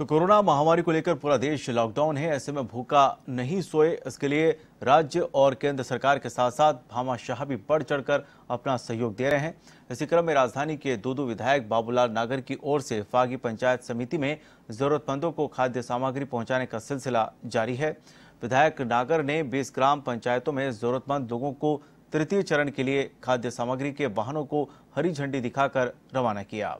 तो कोरोना महामारी को लेकर पूरा देश लॉकडाउन है ऐसे में भूखा नहीं सोए इसके लिए राज्य और केंद्र सरकार के साथ साथ भामा शाह भी बढ़ चढ़कर अपना सहयोग दे रहे हैं इसी क्रम में राजधानी के दो दो विधायक बाबूलाल नागर की ओर से फागी पंचायत समिति में जरूरतमंदों को खाद्य सामग्री पहुंचाने का सिलसिला जारी है विधायक नागर ने बीस ग्राम पंचायतों में जरूरतमंद लोगों को तृतीय चरण के लिए खाद्य सामग्री के वाहनों को हरी झंडी दिखाकर रवाना किया